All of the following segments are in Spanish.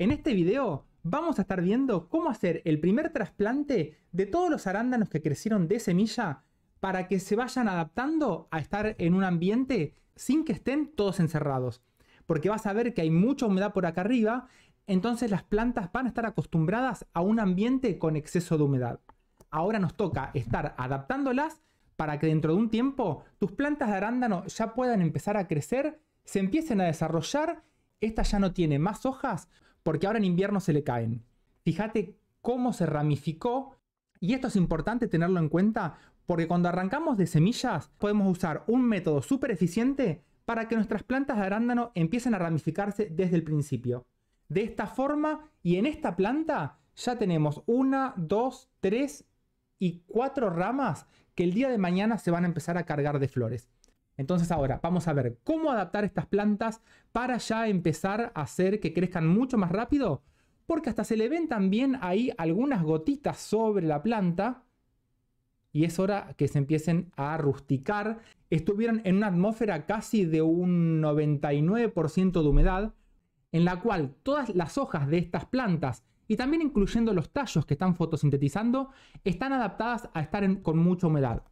En este video vamos a estar viendo cómo hacer el primer trasplante de todos los arándanos que crecieron de semilla para que se vayan adaptando a estar en un ambiente sin que estén todos encerrados. Porque vas a ver que hay mucha humedad por acá arriba, entonces las plantas van a estar acostumbradas a un ambiente con exceso de humedad. Ahora nos toca estar adaptándolas para que dentro de un tiempo tus plantas de arándano ya puedan empezar a crecer, se empiecen a desarrollar esta ya no tiene más hojas porque ahora en invierno se le caen. Fíjate cómo se ramificó y esto es importante tenerlo en cuenta porque cuando arrancamos de semillas podemos usar un método súper eficiente para que nuestras plantas de arándano empiecen a ramificarse desde el principio. De esta forma y en esta planta ya tenemos una, dos, tres y cuatro ramas que el día de mañana se van a empezar a cargar de flores. Entonces ahora vamos a ver cómo adaptar estas plantas para ya empezar a hacer que crezcan mucho más rápido, porque hasta se le ven también ahí algunas gotitas sobre la planta y es hora que se empiecen a rusticar. Estuvieron en una atmósfera casi de un 99% de humedad, en la cual todas las hojas de estas plantas y también incluyendo los tallos que están fotosintetizando, están adaptadas a estar con mucha humedad.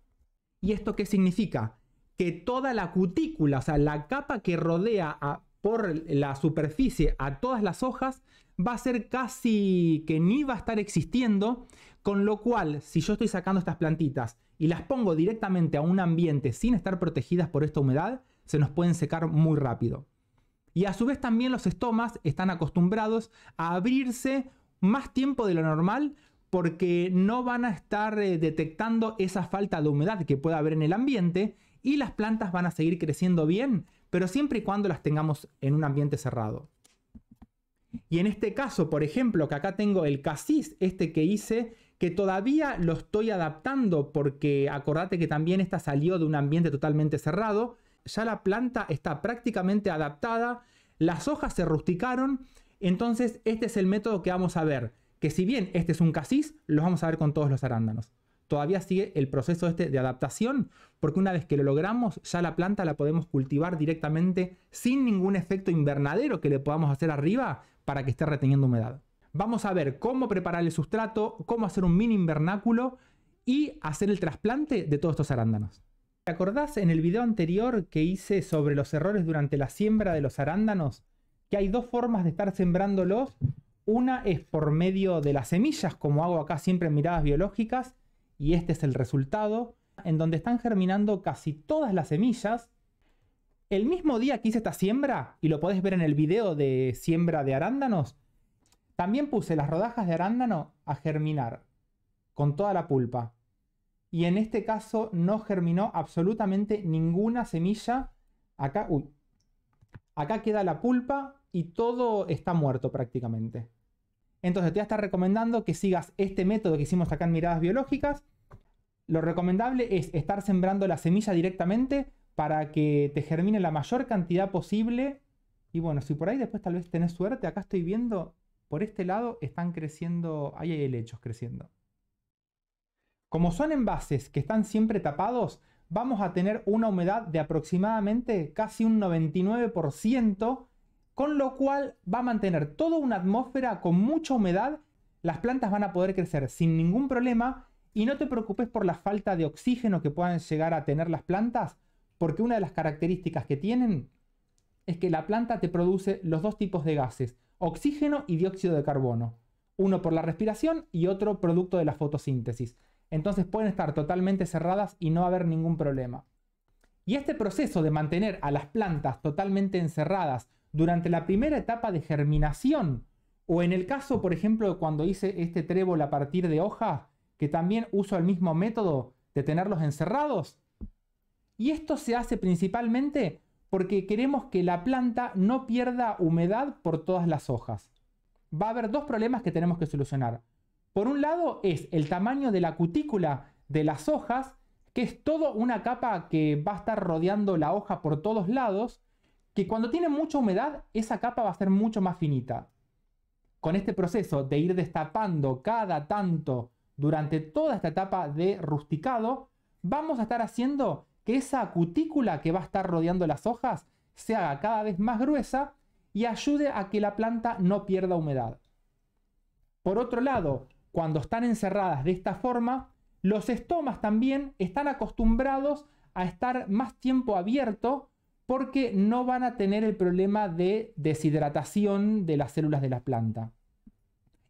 ¿Y esto qué significa? que toda la cutícula, o sea, la capa que rodea por la superficie a todas las hojas, va a ser casi que ni va a estar existiendo, con lo cual, si yo estoy sacando estas plantitas y las pongo directamente a un ambiente sin estar protegidas por esta humedad, se nos pueden secar muy rápido. Y a su vez también los estomas están acostumbrados a abrirse más tiempo de lo normal porque no van a estar eh, detectando esa falta de humedad que puede haber en el ambiente y las plantas van a seguir creciendo bien, pero siempre y cuando las tengamos en un ambiente cerrado. Y en este caso, por ejemplo, que acá tengo el casis, este que hice, que todavía lo estoy adaptando porque acordate que también esta salió de un ambiente totalmente cerrado, ya la planta está prácticamente adaptada, las hojas se rusticaron, entonces este es el método que vamos a ver, que si bien este es un casis, los vamos a ver con todos los arándanos todavía sigue el proceso este de adaptación, porque una vez que lo logramos, ya la planta la podemos cultivar directamente sin ningún efecto invernadero que le podamos hacer arriba para que esté reteniendo humedad. Vamos a ver cómo preparar el sustrato, cómo hacer un mini invernáculo y hacer el trasplante de todos estos arándanos. ¿Te acordás en el video anterior que hice sobre los errores durante la siembra de los arándanos? Que hay dos formas de estar sembrándolos. Una es por medio de las semillas, como hago acá siempre en miradas biológicas, y este es el resultado, en donde están germinando casi todas las semillas. El mismo día que hice esta siembra, y lo podés ver en el video de siembra de arándanos, también puse las rodajas de arándano a germinar con toda la pulpa. Y en este caso no germinó absolutamente ninguna semilla. Acá, acá queda la pulpa y todo está muerto prácticamente. Entonces te voy a estar recomendando que sigas este método que hicimos acá en miradas biológicas. Lo recomendable es estar sembrando la semilla directamente para que te germine la mayor cantidad posible. Y bueno, si por ahí después tal vez tenés suerte, acá estoy viendo, por este lado están creciendo, ahí hay helechos creciendo. Como son envases que están siempre tapados, vamos a tener una humedad de aproximadamente casi un 99% con lo cual va a mantener toda una atmósfera con mucha humedad, las plantas van a poder crecer sin ningún problema y no te preocupes por la falta de oxígeno que puedan llegar a tener las plantas, porque una de las características que tienen es que la planta te produce los dos tipos de gases, oxígeno y dióxido de carbono, uno por la respiración y otro producto de la fotosíntesis. Entonces pueden estar totalmente cerradas y no haber ningún problema. Y este proceso de mantener a las plantas totalmente encerradas durante la primera etapa de germinación, o en el caso, por ejemplo, cuando hice este trébol a partir de hojas, que también uso el mismo método de tenerlos encerrados. Y esto se hace principalmente porque queremos que la planta no pierda humedad por todas las hojas. Va a haber dos problemas que tenemos que solucionar. Por un lado es el tamaño de la cutícula de las hojas, que es toda una capa que va a estar rodeando la hoja por todos lados, que cuando tiene mucha humedad, esa capa va a ser mucho más finita. Con este proceso de ir destapando cada tanto durante toda esta etapa de rusticado, vamos a estar haciendo que esa cutícula que va a estar rodeando las hojas se haga cada vez más gruesa y ayude a que la planta no pierda humedad. Por otro lado, cuando están encerradas de esta forma, los estomas también están acostumbrados a estar más tiempo abierto porque no van a tener el problema de deshidratación de las células de la planta.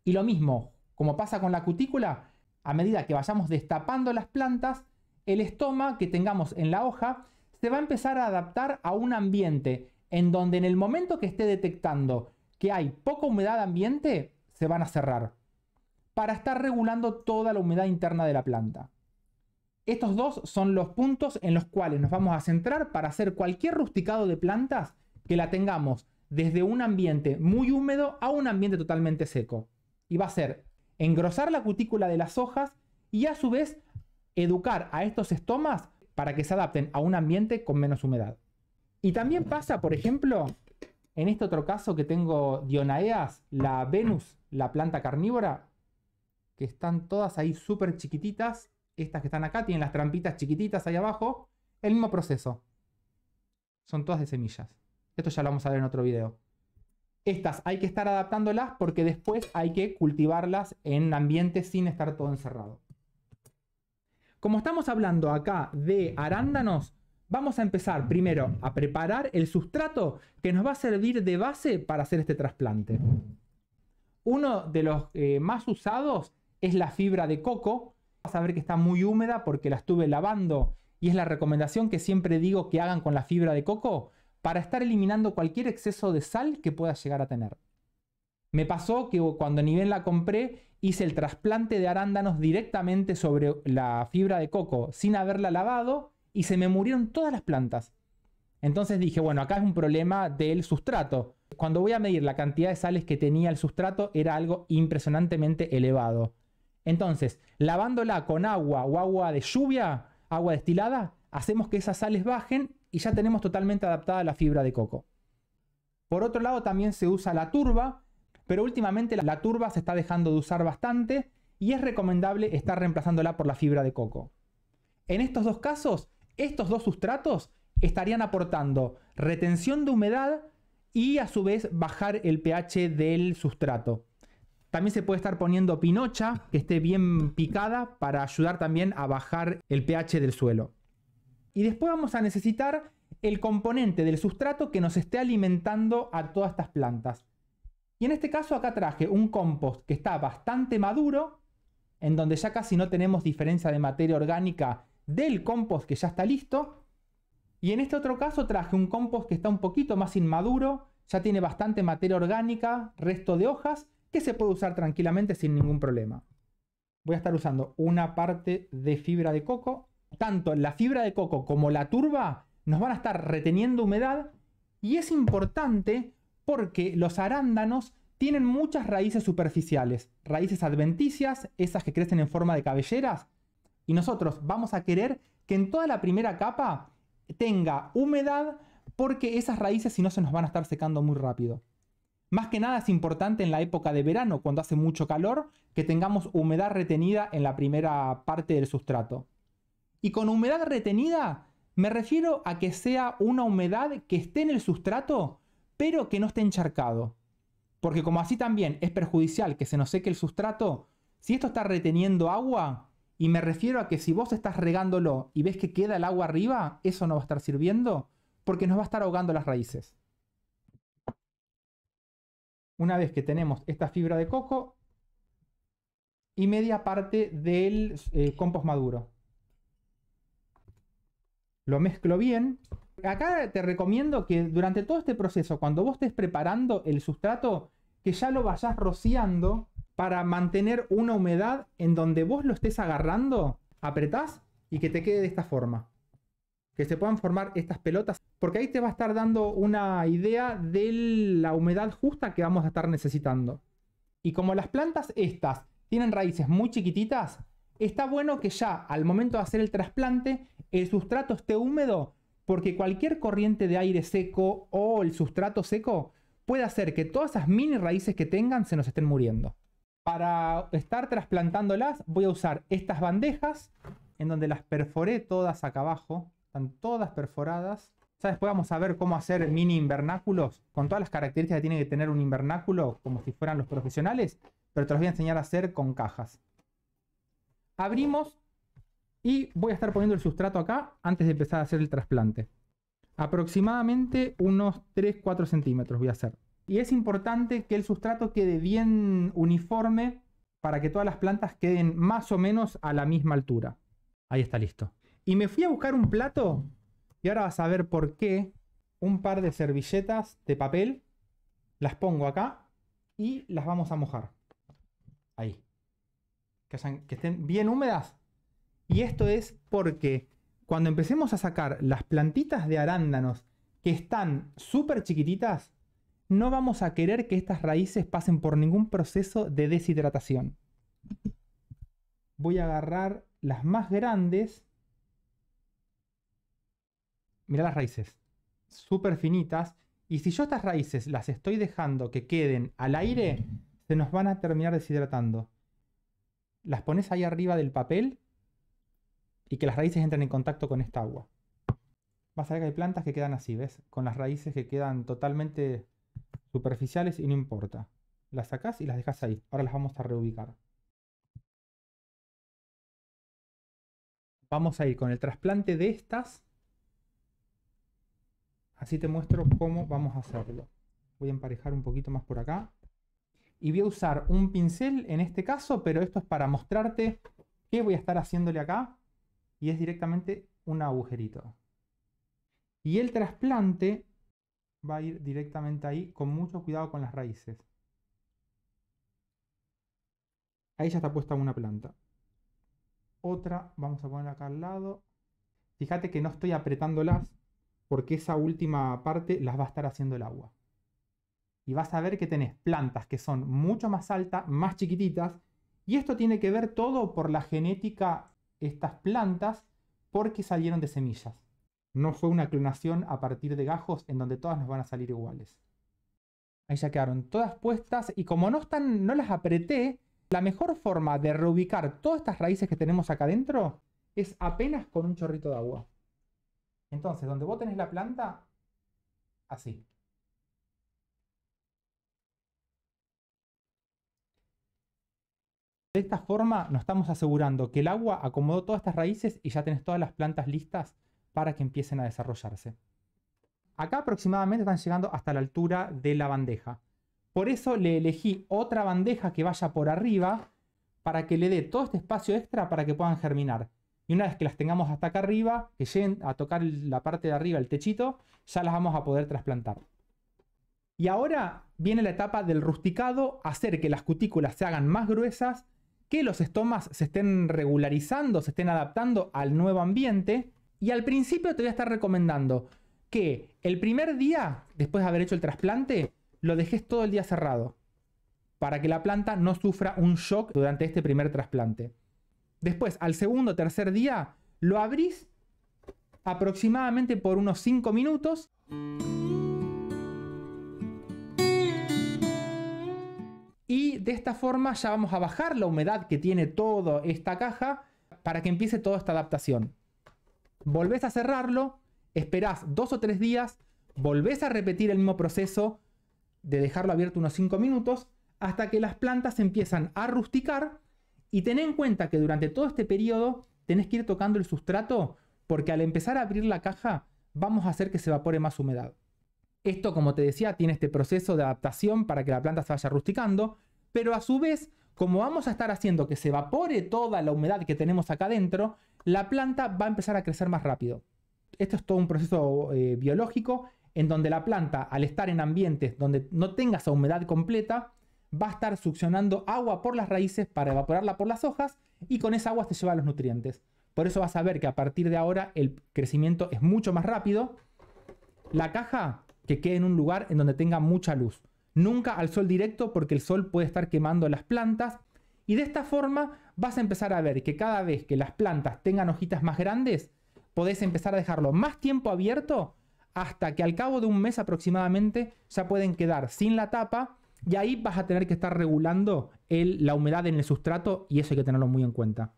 Y lo mismo, como pasa con la cutícula, a medida que vayamos destapando las plantas, el estoma que tengamos en la hoja se va a empezar a adaptar a un ambiente en donde en el momento que esté detectando que hay poca humedad ambiente, se van a cerrar para estar regulando toda la humedad interna de la planta. Estos dos son los puntos en los cuales nos vamos a centrar para hacer cualquier rusticado de plantas que la tengamos desde un ambiente muy húmedo a un ambiente totalmente seco. Y va a ser engrosar la cutícula de las hojas y a su vez educar a estos estomas para que se adapten a un ambiente con menos humedad. Y también pasa, por ejemplo, en este otro caso que tengo Dionaeas, la Venus, la planta carnívora, que están todas ahí súper chiquititas estas que están acá tienen las trampitas chiquititas ahí abajo. El mismo proceso. Son todas de semillas. Esto ya lo vamos a ver en otro video. Estas hay que estar adaptándolas porque después hay que cultivarlas en ambiente sin estar todo encerrado. Como estamos hablando acá de arándanos, vamos a empezar primero a preparar el sustrato que nos va a servir de base para hacer este trasplante. Uno de los eh, más usados es la fibra de coco, a ver que está muy húmeda porque la estuve lavando y es la recomendación que siempre digo que hagan con la fibra de coco para estar eliminando cualquier exceso de sal que pueda llegar a tener. Me pasó que cuando Nivel la compré hice el trasplante de arándanos directamente sobre la fibra de coco sin haberla lavado y se me murieron todas las plantas. Entonces dije, bueno, acá es un problema del sustrato. Cuando voy a medir la cantidad de sales que tenía el sustrato era algo impresionantemente elevado. Entonces, lavándola con agua o agua de lluvia, agua destilada, hacemos que esas sales bajen y ya tenemos totalmente adaptada la fibra de coco. Por otro lado, también se usa la turba, pero últimamente la turba se está dejando de usar bastante y es recomendable estar reemplazándola por la fibra de coco. En estos dos casos, estos dos sustratos estarían aportando retención de humedad y a su vez bajar el pH del sustrato. También se puede estar poniendo pinocha, que esté bien picada, para ayudar también a bajar el pH del suelo. Y después vamos a necesitar el componente del sustrato que nos esté alimentando a todas estas plantas. Y en este caso acá traje un compost que está bastante maduro, en donde ya casi no tenemos diferencia de materia orgánica del compost que ya está listo. Y en este otro caso traje un compost que está un poquito más inmaduro, ya tiene bastante materia orgánica, resto de hojas, que se puede usar tranquilamente sin ningún problema. Voy a estar usando una parte de fibra de coco. Tanto la fibra de coco como la turba nos van a estar reteniendo humedad y es importante porque los arándanos tienen muchas raíces superficiales, raíces adventicias, esas que crecen en forma de cabelleras, y nosotros vamos a querer que en toda la primera capa tenga humedad porque esas raíces si no se nos van a estar secando muy rápido. Más que nada es importante en la época de verano, cuando hace mucho calor, que tengamos humedad retenida en la primera parte del sustrato. Y con humedad retenida me refiero a que sea una humedad que esté en el sustrato, pero que no esté encharcado. Porque como así también es perjudicial que se nos seque el sustrato, si esto está reteniendo agua, y me refiero a que si vos estás regándolo y ves que queda el agua arriba, eso no va a estar sirviendo, porque nos va a estar ahogando las raíces una vez que tenemos esta fibra de coco y media parte del eh, compost maduro. Lo mezclo bien. Acá te recomiendo que durante todo este proceso, cuando vos estés preparando el sustrato, que ya lo vayas rociando para mantener una humedad en donde vos lo estés agarrando, apretás y que te quede de esta forma que se puedan formar estas pelotas, porque ahí te va a estar dando una idea de la humedad justa que vamos a estar necesitando. Y como las plantas estas tienen raíces muy chiquititas, está bueno que ya al momento de hacer el trasplante el sustrato esté húmedo, porque cualquier corriente de aire seco o el sustrato seco puede hacer que todas esas mini raíces que tengan se nos estén muriendo. Para estar trasplantándolas voy a usar estas bandejas en donde las perforé todas acá abajo están todas perforadas. Ya después vamos a ver cómo hacer mini invernáculos con todas las características que tiene que tener un invernáculo, como si fueran los profesionales, pero te los voy a enseñar a hacer con cajas. Abrimos y voy a estar poniendo el sustrato acá antes de empezar a hacer el trasplante. Aproximadamente unos 3-4 centímetros voy a hacer. Y es importante que el sustrato quede bien uniforme para que todas las plantas queden más o menos a la misma altura. Ahí está listo. Y me fui a buscar un plato. Y ahora vas a ver por qué. Un par de servilletas de papel. Las pongo acá. Y las vamos a mojar. Ahí. Que, estén bien húmedas. Y esto es porque cuando empecemos a sacar las plantitas de arándanos que están súper chiquititas, no vamos a querer que estas raíces pasen por ningún proceso de deshidratación. Voy a agarrar las más grandes mira las raíces, súper finitas. Y si yo estas raíces las estoy dejando que queden al aire, se nos van a terminar deshidratando. Las pones ahí arriba del papel y que las raíces entren en contacto con esta agua. Vas a ver que hay plantas que quedan así, ¿ves? Con las raíces que quedan totalmente superficiales y no importa. Las sacas y las dejas ahí. Ahora las vamos a reubicar. Vamos a ir con el trasplante de estas Así te muestro cómo vamos a hacerlo. Voy a emparejar un poquito más por acá. Y voy a usar un pincel en este caso, pero esto es para mostrarte qué voy a estar haciéndole acá. Y es directamente un agujerito. Y el trasplante va a ir directamente ahí con mucho cuidado con las raíces. Ahí ya está puesta una planta. Otra, vamos a poner acá al lado. Fíjate que no estoy apretándolas, porque esa última parte las va a estar haciendo el agua. Y vas a ver que tenés plantas que son mucho más altas, más chiquititas, y esto tiene que ver todo por la genética estas plantas porque salieron de semillas. No fue una clonación a partir de gajos en donde todas nos van a salir iguales. Ahí ya quedaron todas puestas y como no están, no las apreté, la mejor forma de reubicar todas estas raíces que tenemos acá adentro es apenas con un chorrito de agua. Entonces, donde vos tenés la planta, así. De esta forma nos estamos asegurando que el agua acomodó todas estas raíces y ya tenés todas las plantas listas para que empiecen a desarrollarse. Acá aproximadamente están llegando hasta la altura de la bandeja. Por eso le elegí otra bandeja que vaya por arriba para que le dé todo este espacio extra para que puedan germinar. Y una vez que las tengamos hasta acá arriba, que lleguen a tocar la parte de arriba, el techito, ya las vamos a poder trasplantar. Y ahora viene la etapa del rusticado, hacer que las cutículas se hagan más gruesas, que los estomas se estén regularizando, se estén adaptando al nuevo ambiente. Y al principio te voy a estar recomendando que el primer día, después de haber hecho el trasplante, lo dejes todo el día cerrado, para que la planta no sufra un shock durante este primer trasplante. Después, al segundo o tercer día, lo abrís aproximadamente por unos 5 minutos. Y de esta forma ya vamos a bajar la humedad que tiene toda esta caja para que empiece toda esta adaptación. Volvés a cerrarlo, esperás 2 o 3 días, volvés a repetir el mismo proceso de dejarlo abierto unos 5 minutos hasta que las plantas empiezan a rusticar y ten en cuenta que durante todo este periodo tenés que ir tocando el sustrato porque al empezar a abrir la caja vamos a hacer que se evapore más humedad. Esto, como te decía, tiene este proceso de adaptación para que la planta se vaya rusticando, pero a su vez, como vamos a estar haciendo que se evapore toda la humedad que tenemos acá dentro, la planta va a empezar a crecer más rápido. Esto es todo un proceso eh, biológico en donde la planta, al estar en ambientes donde no tenga esa humedad completa, va a estar succionando agua por las raíces para evaporarla por las hojas y con esa agua se lleva los nutrientes. Por eso vas a ver que a partir de ahora el crecimiento es mucho más rápido. La caja que quede en un lugar en donde tenga mucha luz. Nunca al sol directo porque el sol puede estar quemando las plantas. Y de esta forma vas a empezar a ver que cada vez que las plantas tengan hojitas más grandes, podés empezar a dejarlo más tiempo abierto hasta que al cabo de un mes aproximadamente ya pueden quedar sin la tapa y ahí vas a tener que estar regulando la humedad en el sustrato y eso hay que tenerlo muy en cuenta.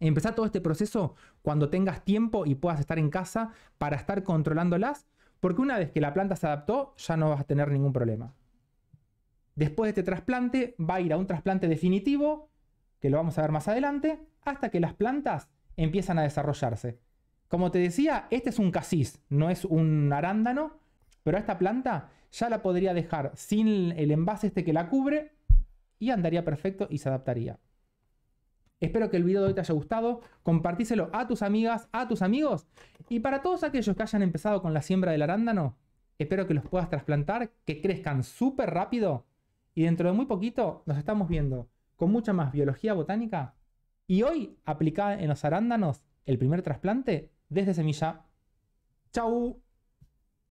Empezá todo este proceso cuando tengas tiempo y puedas estar en casa para estar controlándolas, porque una vez que la planta se adaptó ya no vas a tener ningún problema. Después de este trasplante va a ir a un trasplante definitivo, que lo vamos a ver más adelante, hasta que las plantas empiezan a desarrollarse. Como te decía, este es un casis, no es un arándano, pero a esta planta ya la podría dejar sin el envase este que la cubre y andaría perfecto y se adaptaría. Espero que el video de hoy te haya gustado, compartíselo a tus amigas, a tus amigos y para todos aquellos que hayan empezado con la siembra del arándano, espero que los puedas trasplantar, que crezcan súper rápido y dentro de muy poquito nos estamos viendo con mucha más biología botánica y hoy aplicada en los arándanos el primer trasplante desde semilla. ¡Chao!